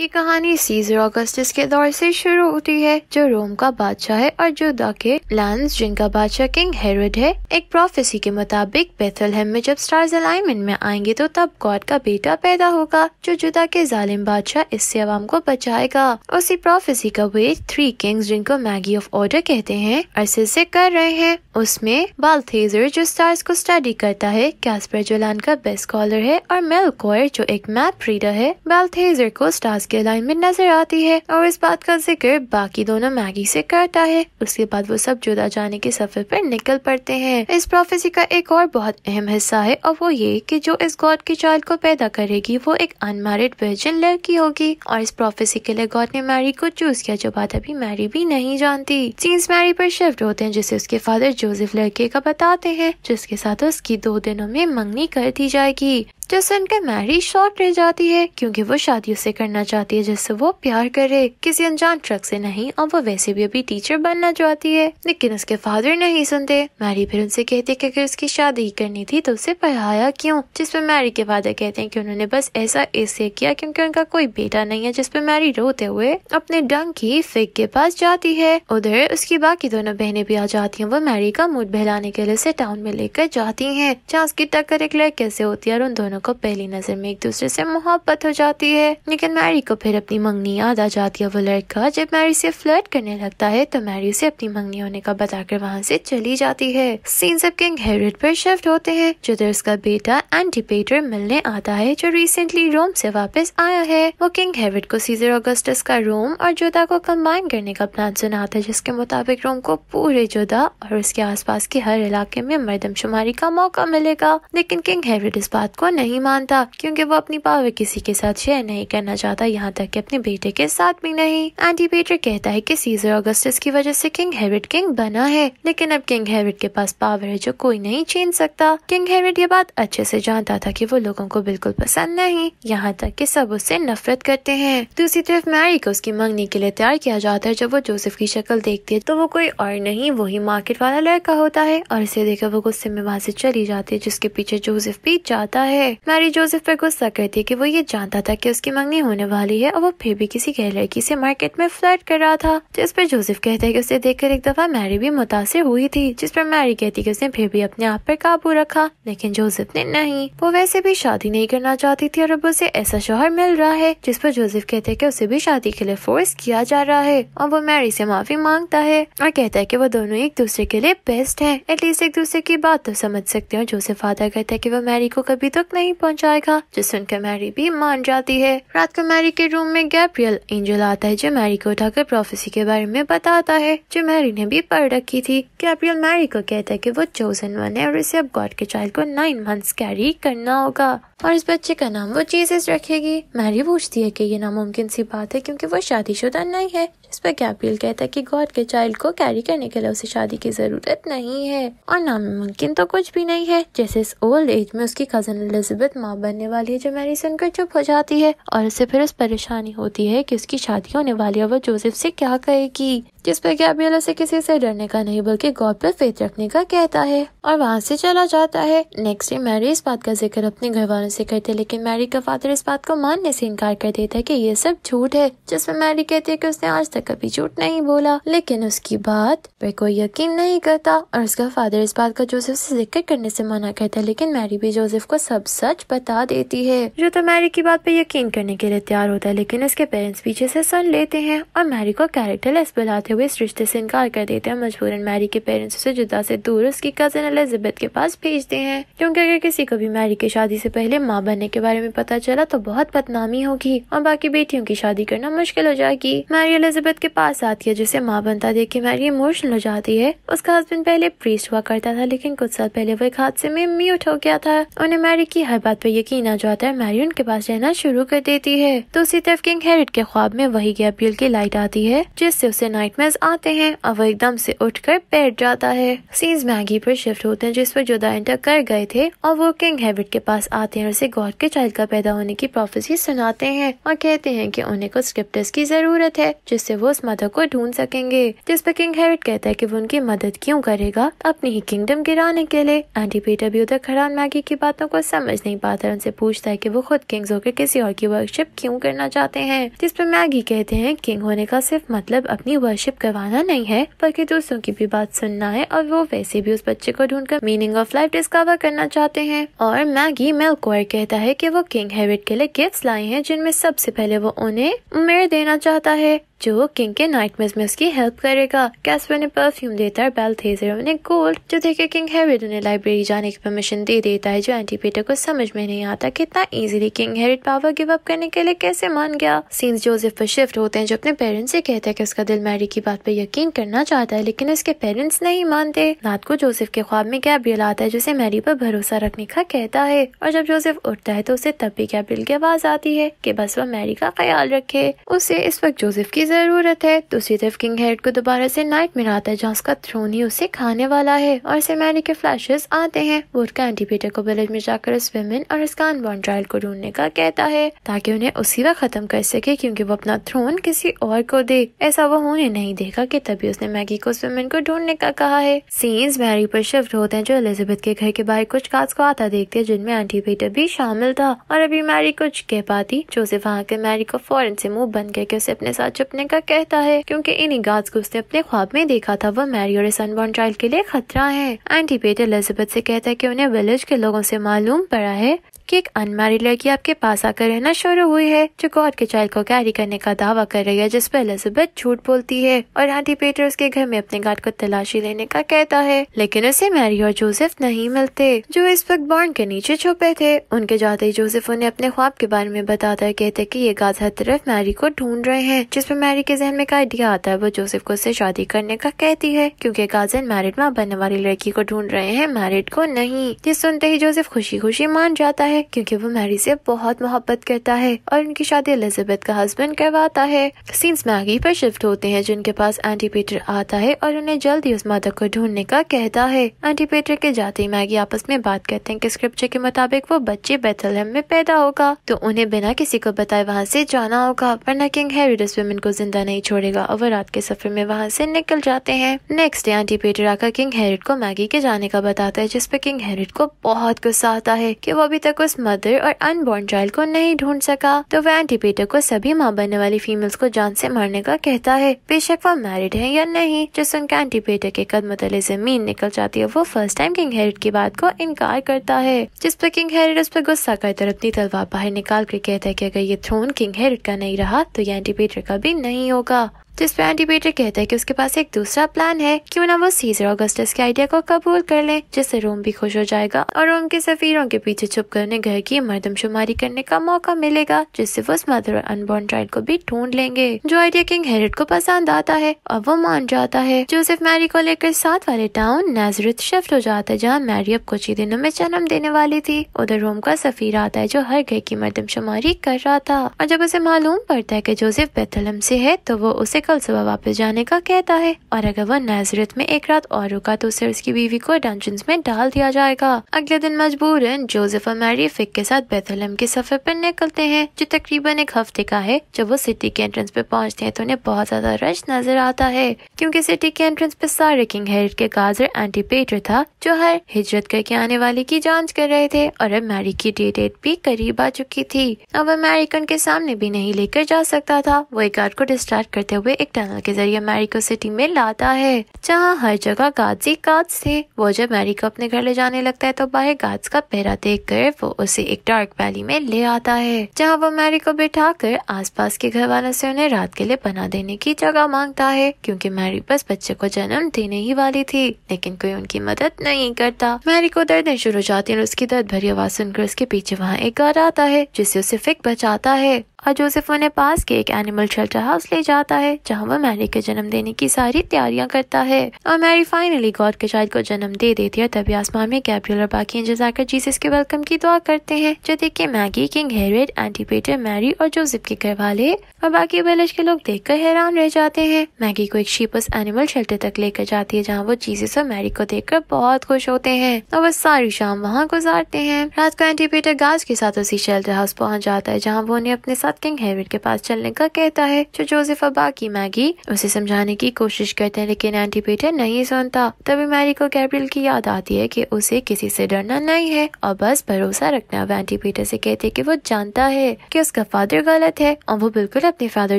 ये कहानी सीजर ऑगस्टिस के दौर से शुरू होती है जो रोम का बादशाह है और जुदा के लैंड जिनका बादशाह किंग हेरोड है एक प्रोफेसी के मुताबिक बेथलहम में जब स्टार्स अलाइनमेंट में आएंगे तो तब गॉड का बेटा पैदा होगा जो जुदा के जालिम बादशाह इससे आवाम को बचाएगा उसी प्रोफेसी का वेट थ्री किंग्स जिनको मैगी ऑफ ऑर्डर कहते हैं अरसे ऐसी कर रहे हैं उसमें बालथेजर जो स्टार्स को स्टडी करता है कैसपर जोलान का बेस्ट स्कॉलर है और मेल कोयर जो एक मैप रीडर है बालथेजर को स्टार्स उसके लाइन में नजर आती है और इस बात का जिक्र बाकी दोनों मैगी से करता है उसके बाद वो सब जुदा जाने के सफर पर निकल पड़ते हैं इस प्रोफेसी का एक और बहुत अहम हिस्सा है और वो ये कि जो इस गॉड के चाइल्ड को पैदा करेगी वो एक अनमेरिड वर्जन लड़की होगी और इस प्रोफेसी के लिए गॉड ने मैरी को चूज किया जो बात अभी मैरी भी नहीं जानती चीन्स मैरी पर शिफ्ट होते हैं जिसे उसके फादर जोसेफ लड़के का बताते हैं जिसके साथ उसकी दो दिनों में मंगनी कर दी जाएगी जैसन उनके मैरिज शॉर्ट रह जाती है क्योंकि वो शादी उसे करना चाहती है जिससे वो प्यार करे किसी अनजान ट्रक से नहीं और वो वैसे भी अभी टीचर बनना चाहती है लेकिन उसके फादर नहीं सुनते मैरी फिर उनसे कहती है कि अगर उसकी शादी करनी थी तो उसे पढ़ाया क्यों जिसपे मैरी के फादर कहते हैं की उन्होंने बस ऐसा इसलिए किया क्यूँकी उनका कोई बेटा नहीं है जिसपे मैरी रोते हुए अपने डंग की फेक के पास जाती है उधर उसकी बाकी दोनों बहनें भी आ जाती हैं वो मैरी का मूड बहलाने के लिए उसे टाउन में लेकर जाती है जहाँ उसकी टक्कर एक लड़के से होती है और उन दोनों दोनों को पहली नजर में एक दूसरे से मोहब्बत हो जाती है लेकिन मैरी को फिर अपनी मंगनी याद आ जाती है वो लड़का जब मैरी से फ्लर्ट करने लगता है तो मैरी उसे अपनी मंगनी होने का बताकर वहाँ से चली जाती है सीन सब किंग हेरिट पर शिफ्ट होते हैं जिधर उसका बेटा एंटी पेटर मिलने आता है जो रिसेंटली रोम से वापस आया है वो किंग हेरिट को सीजर ऑगस्टस का रोम और जोधा को कम्बाइन करने का प्लान सुनाता है जिसके मुताबिक रोम को पूरे जोधा और उसके आस के हर इलाके में मरदमशुमारी का मौका मिलेगा लेकिन किंग हेरिट इस बात को नहीं नहीं मानता क्योंकि वो अपनी पावर किसी के साथ शेयर नहीं करना चाहता यहाँ तक कि अपने बेटे के साथ भी नहीं एंटी पेटर कहता है कि सीजर ऑगस्टस की वजह से किंग हेरिट किंग बना है लेकिन अब किंग हेरिट के पास पावर है जो कोई नहीं छीन सकता किंग हेरिट ये बात अच्छे से जानता था कि वो लोगों को बिल्कुल पसंद नहीं यहाँ तक कि सब उससे नफरत करते हैं दूसरी तरफ मैरी को उसकी मंगनी के लिए तैयार किया जाता है जब वो जोसेफ की शक्ल देखती है तो वो कोई और नहीं वही मार्केट वाला लड़का होता है और इसे देखकर वो गुस्से में वहाँ से चली जाती है जिसके पीछे जोसेफ भी जाता है मैरी जोसेफ पर गुस्सा करती कि वो ये जानता था कि उसकी मंगनी होने वाली है और वो फिर भी किसी गैर लड़की से मार्केट में फ्लैट कर रहा था जिस पर जोसेफ कहते हैं कि उसे देखकर एक दफा मैरी भी मुतासर हुई थी जिस पर मैरी कहती कि उसने फिर भी अपने आप पर काबू रखा लेकिन जोसेफ ने नहीं वो वैसे भी शादी नहीं करना चाहती थी और अब उसे ऐसा शोहर मिल रहा है जिस पर जोसेफ कहते हैं कि उसे भी शादी के लिए फोर्स किया जा रहा है और वो मैरी से माफी मांगता है और कहता है कि वो दोनों एक दूसरे के लिए बेस्ट हैं एटलीस्ट एक दूसरे की बात तो समझ सकते हैं जोसेफ वादा करता है कि वो मैरी को कभी तक नहीं नहीं पहुंचाएगा जो सुनकर मैरी भी मान जाती है रात को मैरी के रूम में गैब्रियल एंजल आता है जो मैरी को उठाकर प्रोफेसी के बारे में बताता है जो मैरी ने भी पढ़ रखी थी गैब्रियल मैरी को कहता है कि वो चोजन वन है और इसे अब गॉड के चाइल्ड को नाइन मंथ्स कैरी करना होगा और इस बच्चे का नाम वो चीजेस रखेगी मैरी पूछती है कि ये नामुमकिन सी बात है क्योंकि वो शादीशुदा नहीं है इस पर अपील कहता है कि गॉड के चाइल्ड को कैरी करने के लिए उसे शादी की जरूरत नहीं है और नामुमकिन तो कुछ भी नहीं है जैसे इस ओल्ड एज में उसकी कजन एलिजबेथ माँ बनने वाली है जो मैरी सुनकर चुप हो जाती है और उसे फिर उस परेशानी होती है की उसकी शादी होने वाली है वो जोसेफ से क्या कहेगी जिस पर गैब्रियला से किसी से डरने का नहीं बल्कि गॉड पर फेथ रखने का कहता है और वहाँ से चला जाता है नेक्स्ट डे मैरी इस बात का जिक्र अपने घर वालों से करते लेकिन मैरी का फादर इस बात को मानने से इनकार कर देता है कि ये सब झूठ है जिसमें मैरी कहती है कि उसने आज तक कभी झूठ नहीं बोला लेकिन उसकी बात पर कोई यकीन नहीं करता और उसका फादर इस बात का जोसेफ से जिक्र करने से मना करता है लेकिन मैरी भी जोसेफ को सब सच बता देती है जो तो मैरी की बात पर यकीन करने के लिए तैयार होता है लेकिन उसके पेरेंट्स पीछे से सुन लेते हैं और मैरी को कैरेक्टर लेस बुलाते करते हुए इस रिश्ते से इनकार कर देते हैं मजबूरन मैरी के पेरेंट्स उसे जुदा से दूर उसकी कजन एलिजाबेथ के पास भेजते हैं क्योंकि अगर किसी को भी मैरी की शादी से पहले माँ बनने के बारे में पता चला तो बहुत बदनामी होगी और बाकी बेटियों की शादी करना मुश्किल हो जाएगी मैरी एलिजाबेथ के पास आती है जिसे माँ बनता देख के मैरी इमोशनल हो जाती है उसका हस्बैंड पहले प्रीस्ट हुआ करता था लेकिन कुछ साल पहले वो एक हादसे में म्यूट हो गया था उन्हें मैरी की हर बात पर यकीन आ जाता है मैरी उनके पास रहना शुरू कर देती है तो उसी तरफ किंग हेरिट के ख्वाब में वही गैब्रियल की लाइट आती है जिससे उसे नाइट मैज आते हैं और वो एकदम से उठकर बैठ जाता है सीज मैगी पर शिफ्ट होते हैं जिस पर जुदा एंटर कर गए थे और वो किंग हैबिट के पास आते हैं और उसे गॉड के चाइल्ड का पैदा होने की प्रोफेसी सुनाते हैं और कहते हैं कि उन्हें कुछ स्क्रिप्टर्स की जरूरत है जिससे वो उस मदर को ढूंढ सकेंगे जिस पर किंग हैबिट कहता है की वो उनकी मदद क्यूँ करेगा अपनी ही किंगडम गिराने के लिए आंटी पीटर भी उधर खड़ा मैगी की बातों को समझ नहीं पाता है उनसे पूछता है की वो खुद किंग्स होकर किसी और की वर्कशिप क्यूँ करना चाहते हैं जिस पर मैगी कहते हैं किंग होने का सिर्फ मतलब अपनी वर्कशिप फ्रेंडशिप करवाना नहीं है बल्कि दूसरों की भी बात सुनना है और वो वैसे भी उस बच्चे को ढूंढकर मीनिंग ऑफ लाइफ डिस्कवर करना चाहते हैं और मैगी मेलकोर कहता है कि वो किंग हैबिट के लिए गिफ्ट्स लाए हैं जिनमें सबसे पहले वो उन्हें उम्मीद देना चाहता है जो किंग के नाइट में उसकी हेल्प करेगा कैस्पर ने परफ्यूम देता है बेलथेजर उन्हें गोल्ड जो देखे किंग हैरिड उन्हें लाइब्रेरी जाने की परमिशन दे देता है जो एंटी पीटर को समझ में नहीं आता कितना इतना king Herod power give up करने के लिए कैसे मान गया सीन्स जोसेफ पर शिफ्ट होते हैं जो अपने पेरेंट्स से कहते हैं कि उसका दिल मैरी की बात पर यकीन करना चाहता है लेकिन उसके पेरेंट्स नहीं मानते रात को जोसेफ के ख्वाब में गैब्रियल आता है जिसे मैरी पर भरोसा रखने का कहता है और जब जोसेफ उठता है तो उसे तब भी गैब्रियल की आवाज आती है की बस वह मैरी का ख्याल रखे उसे इस वक्त जोसेफ की ज़रूरत है तो सिर्फ किंग हेड को दोबारा से नाइट में आता है जहाँ उसका थ्रोन ही उसे खाने वाला है और मैरी के फ्लैशेस आते हैं वो उसका एंटीपीटर को विलेज में जाकर उस वेमेन और उसका अनबॉर्न ट्रायल को ढूंढने का कहता है ताकि उन्हें उसी वक्त खत्म कर सके क्यूँकी वो अपना थ्रोन किसी और को दे ऐसा वो उन्हें नहीं देखा की तभी उसने मैगी को उस को ढूंढने का कहा है सीन्स मैरी पर शिफ्ट होते हैं जो एलिजाबेथ के घर के बाहर कुछ कास्ट को आता देखते हैं जिनमें एंटीपीटर भी शामिल था और अभी मैरी कुछ कह पाती जो उसे वहाँ के मैरी को फौरन से मुंह बंद करके उसे अपने साथ चुपने अपने का कहता है क्योंकि इन्हीं गार्ड्स को उसने अपने ख्वाब में देखा था वो मैरी और सनबॉर्न चाइल्ड के लिए खतरा है एंटी पेट एलिजाबेथ से कहता है कि उन्हें विलेज के लोगों से मालूम पड़ा है कि एक अनमेरिड लड़की आपके पास आकर रहना शुरू हुई है जो गॉड के चाइल्ड को कैरी करने का दावा कर रही है जिस पर एलिजाबेथ झूठ बोलती है और आंटी पेटर उसके घर में अपने गार्ड को तलाशी लेने का कहता है लेकिन उसे मैरी और जोसेफ नहीं मिलते जो इस वक्त बॉन्ड के नीचे छुपे थे उनके जाते ही जोसेफ उन्हें अपने ख्वाब के बारे में बताता है कहते की ये गाज हर तरफ मैरी को ढूंढ रहे हैं जिसमे मैरी के जहन में का आइडिया आता है वो जोसेफ को उससे शादी करने का कहती है क्योंकि काजन मैरिड माँ बनने वाली लड़की को ढूंढ रहे हैं मैरिड को नहीं ये सुनते ही जोसेफ खुशी खुशी मान जाता है क्योंकि वो मैरी से बहुत मोहब्बत करता है और उनकी शादी एलिजाबेथ का हस्बैंड करवाता है सीन्स मैगी पर शिफ्ट होते हैं जिनके पास एंटी पीटर आता है और उन्हें जल्द ही उस मादक को ढूंढने का कहता है एंटी पीटर के जाते ही मैगी आपस में बात करते हैं की स्क्रिप्चर के मुताबिक वो बच्चे बेथलहम में पैदा होगा तो उन्हें बिना किसी को बताए वहाँ से जाना होगा वरना किंग हैरिडस को को जिंदा नहीं छोड़ेगा और वह रात के सफर में वहाँ से निकल जाते हैं नेक्स्ट डे आंटी पेटराका किंग हैरिट को मैगी के जाने का बताता है जिसपे किंग हैरिट को बहुत गुस्सा आता है की वो अभी तक उस मदर और अनबोर्न चाइल्ड को नहीं ढूंढ सका तो वह आंटी पेटर को सभी माँ बनने वाली फीमेल्स को जान से मारने का कहता है बेशक वह मैरिड है या नहीं जो उनके आंटी पेटर के कदम तले जमीन निकल जाती है वो फर्स्ट टाइम किंग हैरिट की बात को इनकार करता है जिस पर किंग हैरिट उस पर गुस्सा कर अपनी तलवार बाहर निकाल कर कहता है कि अगर ये थ्रोन किंग हैरिट का नहीं रहा तो ये एंटी पेटर का भी 内容が जिसपे एंटी एंटीबेटर कहता है कि उसके पास एक दूसरा प्लान है क्यों ना वो सीजर ऑगस्टस के आइडिया को कबूल कर ले जिससे रोम भी खुश हो जाएगा और रोम के सफीरों के पीछे छुप कर उन्हें घर की मरदमशुमारी करने का मौका मिलेगा जिससे वो मदर और अनबॉर्न चाइल्ड को भी ढूंढ लेंगे जो आइडिया किंग हेरिट को पसंद आता है और वो मान जाता है जोसेफ मैरी को लेकर साथ वाले टाउन नेजरत शिफ्ट हो जाता है जहाँ मैरी अब कुछ ही दिनों में जन्म देने वाली थी उधर रोम का सफीर आता है जो हर घर की मरदमशुमारी कर रहा था और जब उसे मालूम पड़ता है की जोसेफ बेथलम से है तो वो उसे उसे कल सुबह वापस जाने का कहता है और अगर वह नजरत में एक रात और रुका तो उसे उसकी बीवी को डंजन में डाल दिया जाएगा अगले दिन मजबूरन जोसेफ और मैरी फिक के साथ बेथलम के सफर पर निकलते हैं जो तकरीबन एक हफ्ते का है जब वो सिटी के एंट्रेंस पे पहुँचते हैं तो उन्हें बहुत ज्यादा रश नजर आता है क्यूँकी सिटी के एंट्रेंस पे सारे किंग हेरिट के गाजर पेटर था जो हर हिजरत करके आने वाले की जाँच कर रहे थे और अब मैरी की डे डेट भी करीब आ चुकी थी अब अमेरिकन के सामने भी नहीं लेकर जा सकता था वो एक गार्ड को डिस्चार्ज करते हुए हुए एक टनल के जरिए मैरी को सिटी में लाता है जहाँ हर जगह गार्ड्स ही गार्ड्स थे वो जब मैरी को अपने घर ले जाने लगता है तो बाहर गार्ड्स का पहरा देख कर वो उसे एक डार्क वैली में ले आता है जहाँ वो मैरी को बिठा कर पास के घर वालों से उन्हें रात के लिए बना देने की जगह मांगता है क्यूँकी मैरी बस बच्चे को जन्म देने ही वाली थी लेकिन कोई उनकी मदद नहीं करता मैरी को दर्द शुरू हो जाती है और उसकी दर्द भरी आवाज सुनकर उसके पीछे वहाँ एक घर आता है जिसे उसे फिक बचाता है और जोसेफ उन्हें पास के एक एनिमल शेल्टर हाउस ले जाता है जहाँ वो मैरी के जन्म देने की सारी तैयारियां करता है और मैरी फाइनली गॉड के शायद को जन्म दे देती है तभी आसमान में कैप्रियल और बाकी एंजल्स जीसस के वेलकम की दुआ करते हैं जो देखिए मैगी किंग हेरेड एंटी मैरी और जोसेफ के घर वाले और बाकी विलेज के लोग देख हैरान रह जाते हैं मैगी को एक शीपस एनिमल शेल्टर तक लेकर जाती है जहाँ वो जीसस और मैरी को देख बहुत खुश होते हैं और वह सारी शाम वहाँ गुजारते हैं रात को एंटी गाज के साथ उसी शेल्टर हाउस पहुँच जाता है जहाँ वो उन्हें अपने साथ साथ किंग हेरविड के पास चलने का कहता है जो जोसेफ और बाकी मैगी उसे समझाने की कोशिश करते हैं लेकिन एंटी पीटर नहीं सुनता तभी मैरी को गैब्रियल की याद आती है कि उसे किसी से डरना नहीं है और बस भरोसा रखना वह एंटी पीटर से कहते है कि वो जानता है कि उसका फादर गलत है और वो बिल्कुल अपने फादर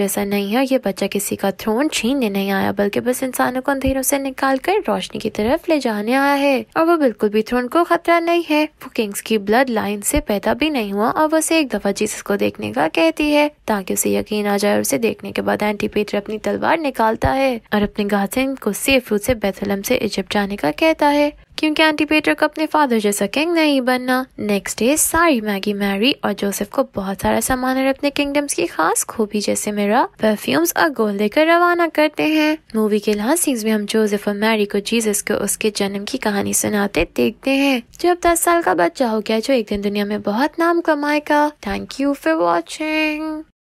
जैसा नहीं है ये बच्चा किसी का थ्रोन छीनने नहीं आया बल्कि बस इंसानों को अंधेरों से निकाल कर रोशनी की तरफ ले जाने आया है और वो बिल्कुल भी थ्रोन को खतरा नहीं है वो किंग्स की ब्लड लाइन से पैदा भी नहीं हुआ और उसे एक दफा जीसस को देखने का कहता रहती है ताकि उसे यकीन आ जाए और उसे देखने के बाद एंटी पीटर अपनी तलवार निकालता है और अपने गार्जियन को सेफ रूट से बेथलम से इजिप्ट जाने का कहता है क्योंकि आंटी पीटर को अपने फादर जैसा किंग नहीं बनना नेक्स्ट डे सारी मैगी मैरी और जोसेफ को बहुत सारा सामान और अपने किंगडम्स की खास खूबी जैसे मेरा परफ्यूम्स और गोल लेकर रवाना करते हैं मूवी के लास्ट सीन्स में हम जोसेफ और मैरी को जीसस को उसके जन्म की कहानी सुनाते देखते हैं अब दस साल का बच्चा हो गया जो एक दिन दुनिया में बहुत नाम कमाएगा थैंक यू फॉर वॉचिंग